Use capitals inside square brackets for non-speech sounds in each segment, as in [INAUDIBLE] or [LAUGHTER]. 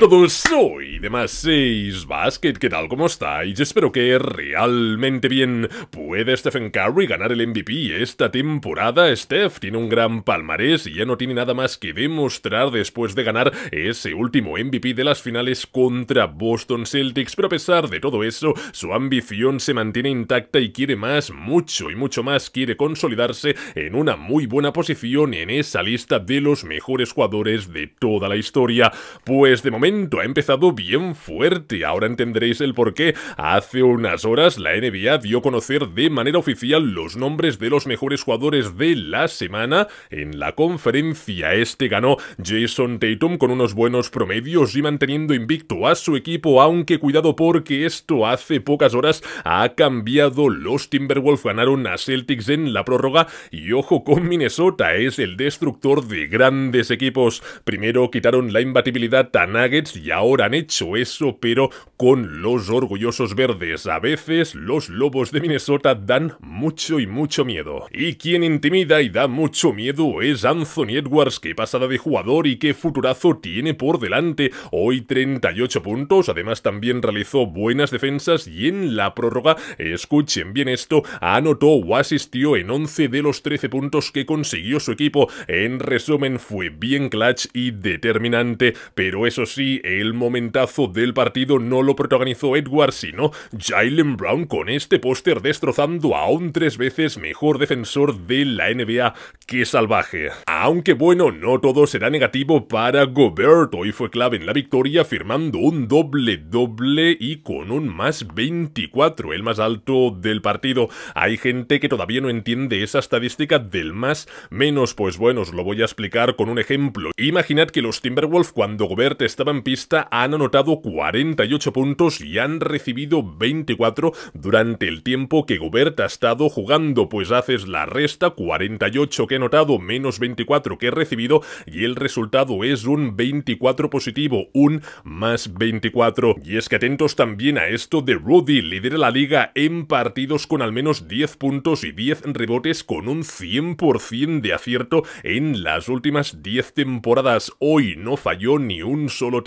todos, soy de más 6 Basket, ¿qué tal? ¿Cómo estáis? Espero que realmente bien. ¿Puede Stephen Curry ganar el MVP esta temporada? Steph tiene un gran palmarés y ya no tiene nada más que demostrar después de ganar ese último MVP de las finales contra Boston Celtics, pero a pesar de todo eso, su ambición se mantiene intacta y quiere más, mucho y mucho más, quiere consolidarse en una muy buena posición en esa lista de los mejores jugadores de toda la historia. Pues de momento ha empezado bien fuerte, ahora entenderéis el porqué. Hace unas horas la NBA dio a conocer de manera oficial los nombres de los mejores jugadores de la semana en la conferencia. Este ganó Jason Tatum con unos buenos promedios y manteniendo invicto a su equipo, aunque cuidado porque esto hace pocas horas ha cambiado. Los Timberwolves ganaron a Celtics en la prórroga y ojo con Minnesota, es el destructor de grandes equipos. Primero quitaron la imbatibilidad a Nuggets y ahora han hecho eso, pero con los orgullosos verdes. A veces los lobos de Minnesota dan mucho y mucho miedo. Y quien intimida y da mucho miedo es Anthony Edwards, que pasada de jugador y qué futurazo tiene por delante. Hoy 38 puntos, además también realizó buenas defensas y en la prórroga, escuchen bien esto, anotó o asistió en 11 de los 13 puntos que consiguió su equipo. En resumen, fue bien clutch y determinante, pero eso sí, el momentazo del partido no lo protagonizó Edward sino Jalen Brown con este póster destrozando a un tres veces mejor defensor de la NBA que salvaje. Aunque bueno, no todo será negativo para Gobert, hoy fue clave en la victoria firmando un doble-doble y con un más 24, el más alto del partido. Hay gente que todavía no entiende esa estadística del más menos, pues bueno, os lo voy a explicar con un ejemplo. Imaginad que los Timberwolves cuando Gobert estaban pista han anotado 48 puntos y han recibido 24 durante el tiempo que Gobert ha estado jugando, pues haces la resta 48 que he anotado menos 24 que he recibido y el resultado es un 24 positivo, un más 24. Y es que atentos también a esto de Rudy, de la liga en partidos con al menos 10 puntos y 10 rebotes con un 100% de acierto en las últimas 10 temporadas. Hoy no falló ni un solo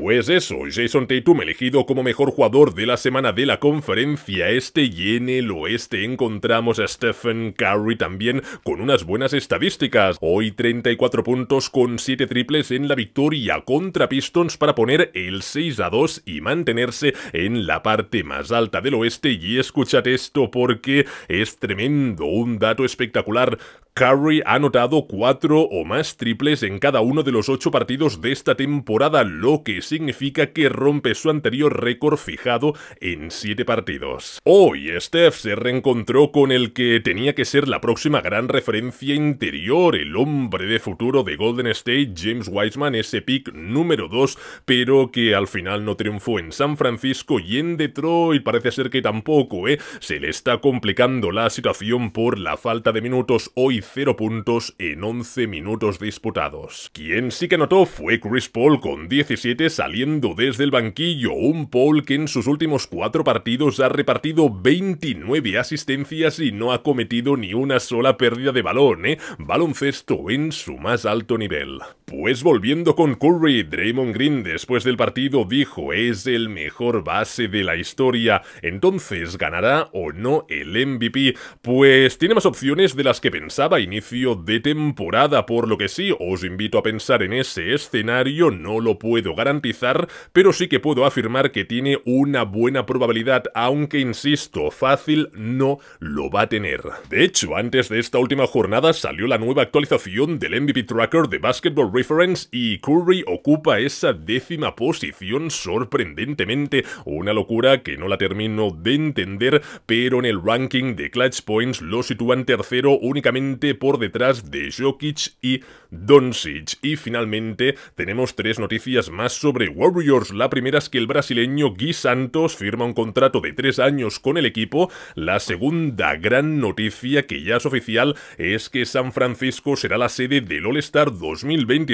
pues eso, Jason Tatum elegido como mejor jugador de la semana de la conferencia este y en el oeste encontramos a Stephen Curry también con unas buenas estadísticas. Hoy 34 puntos con 7 triples en la victoria contra Pistons para poner el 6 a 2 y mantenerse en la parte más alta del oeste y escuchad esto porque es tremendo, un dato espectacular. Curry ha anotado 4 o más triples en cada uno de los 8 partidos de esta temporada, lo que significa que rompe su anterior récord fijado en 7 partidos. Hoy Steph se reencontró con el que tenía que ser la próxima gran referencia interior, el hombre de futuro de Golden State, James Wiseman, ese pick número 2, pero que al final no triunfó en San Francisco y en Detroit parece ser que tampoco, ¿eh? Se le está complicando la situación por la falta de minutos, hoy 0 puntos en 11 minutos disputados. Quien sí que anotó fue Chris Paul con 10 17 saliendo desde el banquillo, un Paul que en sus últimos cuatro partidos ha repartido 29 asistencias y no ha cometido ni una sola pérdida de balón, ¿eh? baloncesto en su más alto nivel. Pues volviendo con Curry, Draymond Green después del partido dijo es el mejor base de la historia, entonces ganará o no el MVP, pues tiene más opciones de las que pensaba a inicio de temporada, por lo que sí, os invito a pensar en ese escenario, no lo puedo garantizar, pero sí que puedo afirmar que tiene una buena probabilidad, aunque insisto, fácil no lo va a tener. De hecho, antes de esta última jornada salió la nueva actualización del MVP Tracker de Basketball Reference y Curry ocupa esa décima posición sorprendentemente, una locura que no la termino de entender, pero en el ranking de Clutch Points lo sitúan tercero únicamente por detrás de Jokic y Doncic. Y finalmente tenemos tres noticias más sobre Warriors. La primera es que el brasileño Guy Santos firma un contrato de tres años con el equipo. La segunda gran noticia que ya es oficial es que San Francisco será la sede del All-Star 2020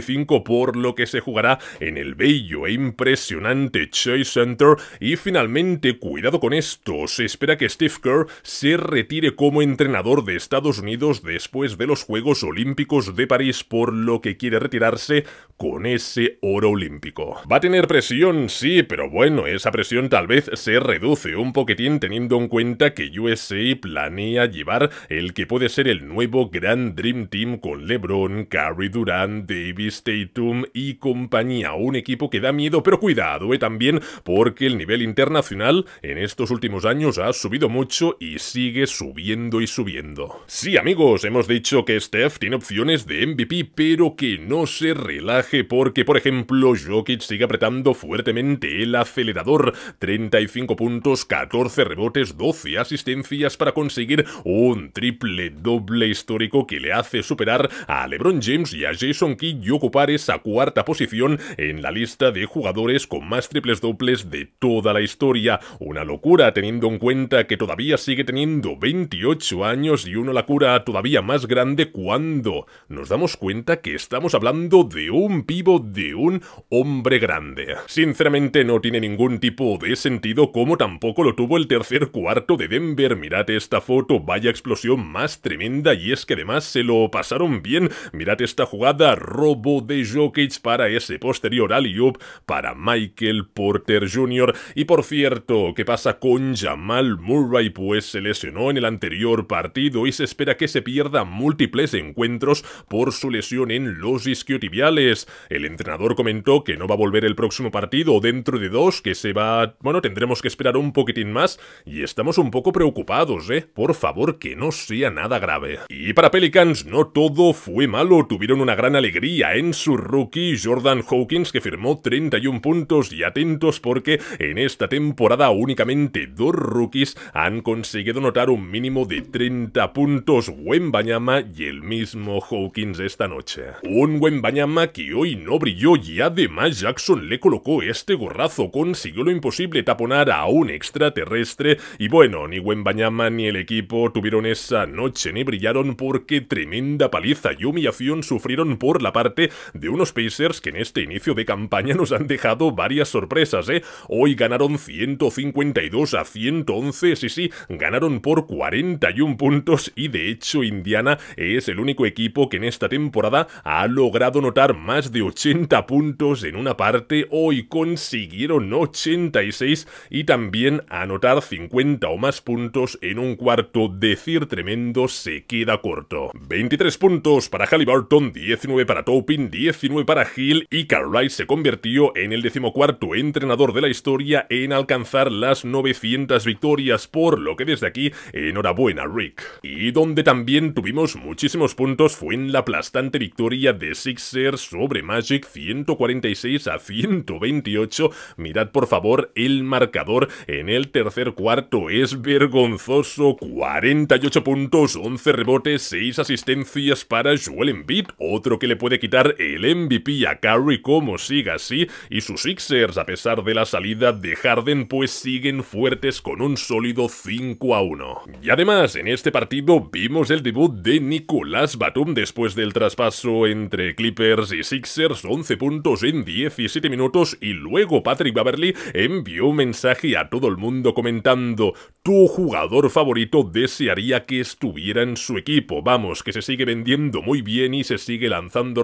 por lo que se jugará en el bello e impresionante Chase Center y finalmente, cuidado con esto, se espera que Steve Kerr se retire como entrenador de Estados Unidos después de los Juegos Olímpicos de París por lo que quiere retirarse con ese oro olímpico. Va a tener presión, sí, pero bueno, esa presión tal vez se reduce un poquitín teniendo en cuenta que USA planea llevar el que puede ser el nuevo gran Dream Team con LeBron, Curry Durant, David stay y compañía. Un equipo que da miedo, pero cuidado eh, también porque el nivel internacional en estos últimos años ha subido mucho y sigue subiendo y subiendo. Sí amigos, hemos dicho que Steph tiene opciones de MVP, pero que no se relaje porque, por ejemplo, Jokic sigue apretando fuertemente el acelerador. 35 puntos, 14 rebotes, 12 asistencias para conseguir un triple doble histórico que le hace superar a LeBron James y a Jason Kidd ocupar esa cuarta posición en la lista de jugadores con más triples dobles de toda la historia. Una locura teniendo en cuenta que todavía sigue teniendo 28 años y una locura todavía más grande cuando nos damos cuenta que estamos hablando de un pivo de un hombre grande. Sinceramente no tiene ningún tipo de sentido como tampoco lo tuvo el tercer cuarto de Denver. Mirad esta foto, vaya explosión más tremenda y es que además se lo pasaron bien. Mirad esta jugada, Rob de Jokic para ese posterior alley-oop para Michael Porter Jr. Y por cierto, ¿qué pasa con Jamal Murray? Pues se lesionó en el anterior partido y se espera que se pierda múltiples encuentros por su lesión en los isquiotibiales. El entrenador comentó que no va a volver el próximo partido dentro de dos, que se va... Bueno, tendremos que esperar un poquitín más y estamos un poco preocupados, ¿eh? Por favor, que no sea nada grave. Y para Pelicans no todo fue malo, tuvieron una gran alegría en su rookie Jordan Hawkins que firmó 31 puntos y atentos porque en esta temporada únicamente dos rookies han conseguido notar un mínimo de 30 puntos Wembañama y el mismo Hawkins esta noche. Un Wembañama que hoy no brilló y además Jackson le colocó este gorrazo, consiguió lo imposible taponar a un extraterrestre y bueno, ni Wembañama ni el equipo tuvieron esa noche ni brillaron porque tremenda paliza y humillación sufrieron por la parte de unos Pacers que en este inicio de campaña nos han dejado varias sorpresas, ¿eh? Hoy ganaron 152 a 111, sí, sí, ganaron por 41 puntos y de hecho Indiana es el único equipo que en esta temporada ha logrado anotar más de 80 puntos en una parte, hoy consiguieron 86 y también anotar 50 o más puntos en un cuarto, decir tremendo se queda corto. 23 puntos para Halliburton, 19 para Tope Pin 19 para Hill y Carrise se convirtió en el decimocuarto entrenador de la historia en alcanzar las 900 victorias, por lo que desde aquí, enhorabuena Rick. Y donde también tuvimos muchísimos puntos fue en la aplastante victoria de Sixers sobre Magic 146 a 128. Mirad por favor el marcador en el tercer cuarto, es vergonzoso, 48 puntos, 11 rebotes, 6 asistencias para Joel Embiid, otro que le puede quitar el MVP a Curry como siga así y sus Sixers a pesar de la salida de Harden pues siguen fuertes con un sólido 5 a 1. Y además en este partido vimos el debut de Nicolás Batum después del traspaso entre Clippers y Sixers, 11 puntos en 17 minutos y luego Patrick Beverly envió un mensaje a todo el mundo comentando tu jugador favorito desearía que estuviera en su equipo, vamos, que se sigue vendiendo muy bien y se sigue lanzando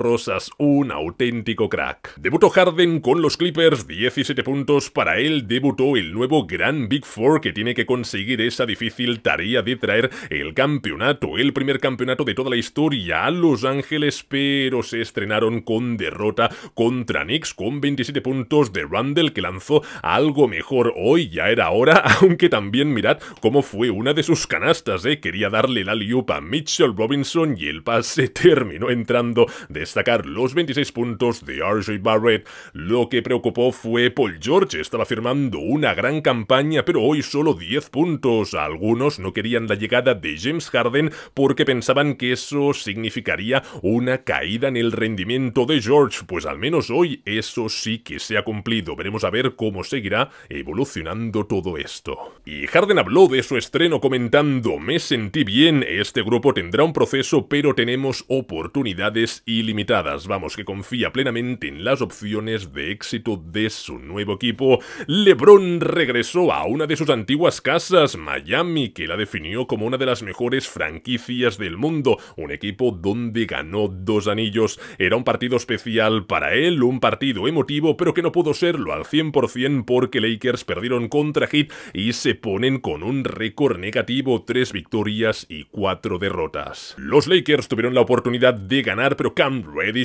un auténtico crack. Debutó Harden con los Clippers, 17 puntos para él, debutó el nuevo gran Big Four que tiene que conseguir esa difícil tarea de traer el campeonato, el primer campeonato de toda la historia a Los Ángeles, pero se estrenaron con derrota contra Knicks con 27 puntos de Randall que lanzó algo mejor hoy, ya era hora, [LAUGHS] aunque también mirad cómo fue una de sus canastas, eh. quería darle la liupa a Mitchell Robinson y el pase [LAUGHS] terminó entrando destacando los 26 puntos de RJ Barrett. Lo que preocupó fue Paul George, estaba firmando una gran campaña, pero hoy solo 10 puntos. Algunos no querían la llegada de James Harden porque pensaban que eso significaría una caída en el rendimiento de George, pues al menos hoy eso sí que se ha cumplido. Veremos a ver cómo seguirá evolucionando todo esto. Y Harden habló de su estreno comentando, me sentí bien, este grupo tendrá un proceso pero tenemos oportunidades ilimitadas vamos, que confía plenamente en las opciones de éxito de su nuevo equipo, LeBron regresó a una de sus antiguas casas, Miami, que la definió como una de las mejores franquicias del mundo, un equipo donde ganó dos anillos. Era un partido especial para él, un partido emotivo, pero que no pudo serlo al 100% porque Lakers perdieron contra Heat y se ponen con un récord negativo, tres victorias y cuatro derrotas. Los Lakers tuvieron la oportunidad de ganar, pero Cam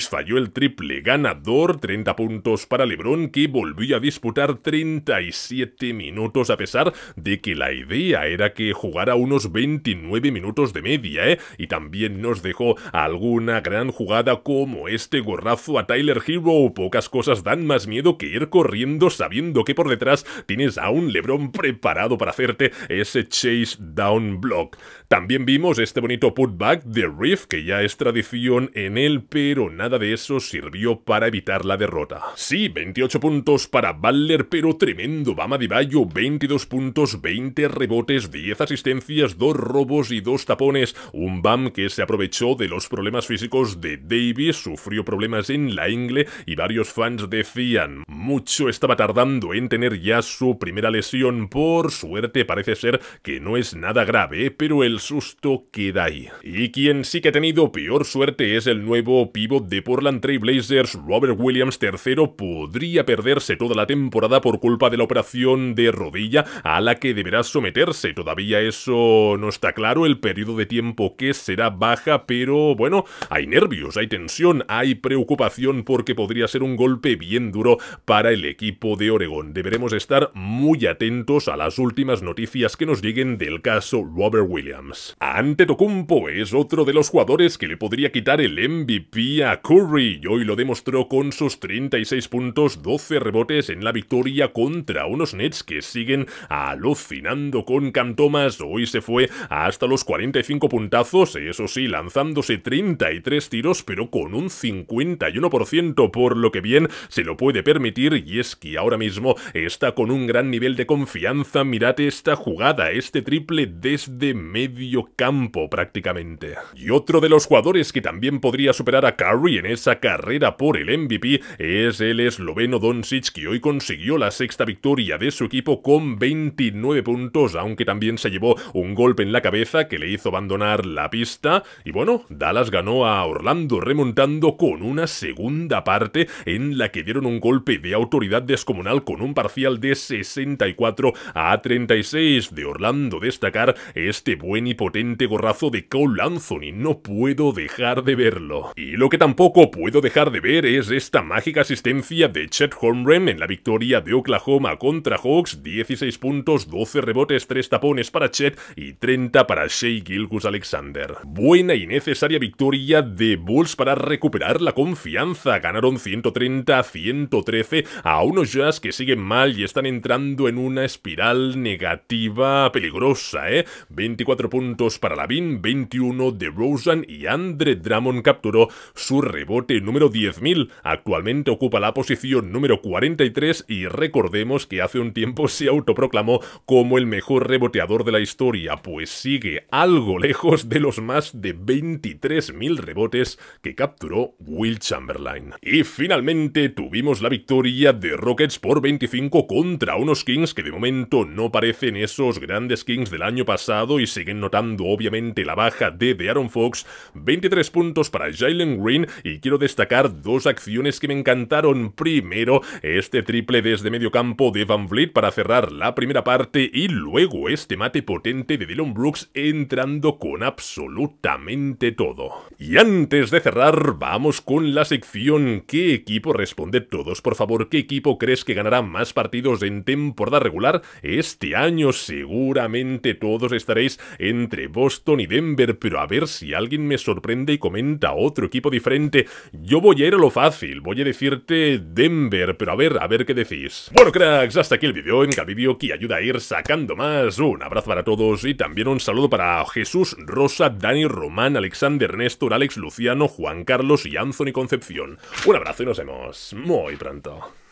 falló el triple ganador, 30 puntos para LeBron, que volvió a disputar 37 minutos a pesar de que la idea era que jugara unos 29 minutos de media, ¿eh? Y también nos dejó alguna gran jugada como este gorrazo a Tyler Hero. Pocas cosas dan más miedo que ir corriendo sabiendo que por detrás tienes a un LeBron preparado para hacerte ese chase down block. También vimos este bonito putback de Riff, que ya es tradición en él, pero nada de eso sirvió para evitar la derrota. Sí, 28 puntos para Baller, pero tremendo Bama de Bayo, 22 puntos, 20 rebotes, 10 asistencias, 2 robos y 2 tapones. Un Bam que se aprovechó de los problemas físicos de Davis, sufrió problemas en la ingle y varios fans decían, mucho estaba tardando en tener ya su primera lesión, por suerte parece ser que no es nada grave, pero el susto queda ahí. Y quien sí que ha tenido peor suerte es el nuevo pivo de Portland Trail Blazers, Robert Williams III, podría perderse toda la temporada por culpa de la operación de rodilla a la que deberá someterse. Todavía eso no está claro, el periodo de tiempo que será baja, pero bueno, hay nervios, hay tensión, hay preocupación porque podría ser un golpe bien duro para el equipo de Oregón. Deberemos estar muy atentos a las últimas noticias que nos lleguen del caso Robert Williams. Ante Tocumpo es otro de los jugadores que le podría quitar el MVP Curry, y hoy lo demostró con sus 36 puntos, 12 rebotes en la victoria contra unos Nets que siguen alucinando con Cantomas Hoy se fue hasta los 45 puntazos, eso sí, lanzándose 33 tiros, pero con un 51%, por lo que bien se lo puede permitir, y es que ahora mismo está con un gran nivel de confianza. Mirad esta jugada, este triple desde medio campo prácticamente. Y otro de los jugadores que también podría superar a Curry en esa carrera por el MVP es el esloveno Doncic que hoy consiguió la sexta victoria de su equipo con 29 puntos, aunque también se llevó un golpe en la cabeza que le hizo abandonar la pista. Y bueno, Dallas ganó a Orlando remontando con una segunda parte en la que dieron un golpe de autoridad descomunal con un parcial de 64 a 36 de Orlando. Destacar este buen y potente gorrazo de Cole Anthony, no puedo dejar de verlo. Y lo que tampoco puedo dejar de ver es esta mágica asistencia de Chet Holmgren en la victoria de Oklahoma contra Hawks, 16 puntos, 12 rebotes, 3 tapones para Chet y 30 para Shea Gilgus Alexander. Buena y necesaria victoria de Bulls para recuperar la confianza, ganaron 130 113 a unos Jazz que siguen mal y están entrando en una espiral negativa peligrosa, ¿eh? 24 puntos para Lavin, 21 de Rosen y Andre Drummond capturó su rebote número 10.000. Actualmente ocupa la posición número 43 y recordemos que hace un tiempo [LAUGHS] se autoproclamó como el mejor reboteador de la historia, pues sigue algo lejos de los más de 23.000 rebotes que capturó Will Chamberlain. Y finalmente tuvimos la victoria de Rockets por 25 contra unos Kings que de momento no parecen esos grandes Kings del año pasado y siguen notando obviamente la baja de, de Aaron Fox, 23 puntos para Jalen Green y quiero destacar dos acciones que me encantaron. Primero, este triple desde medio campo de Van Vliet para cerrar la primera parte y luego este mate potente de Dylan Brooks entrando con absolutamente todo. Y antes de cerrar, vamos con la sección ¿Qué equipo responde todos? Por favor, ¿qué equipo crees que ganará más partidos en temporada regular? Este año seguramente todos estaréis entre Boston y Denver, pero a ver si alguien me sorprende y comenta otro equipo diferente yo voy a ir a lo fácil, voy a decirte Denver, pero a ver, a ver qué decís. Bueno, cracks, hasta aquí el vídeo. En cada vídeo que ayuda a ir sacando más. Un abrazo para todos y también un saludo para Jesús, Rosa, Dani, Román, Alexander, Néstor, Alex, Luciano, Juan Carlos y Anthony Concepción. Un abrazo y nos vemos muy pronto.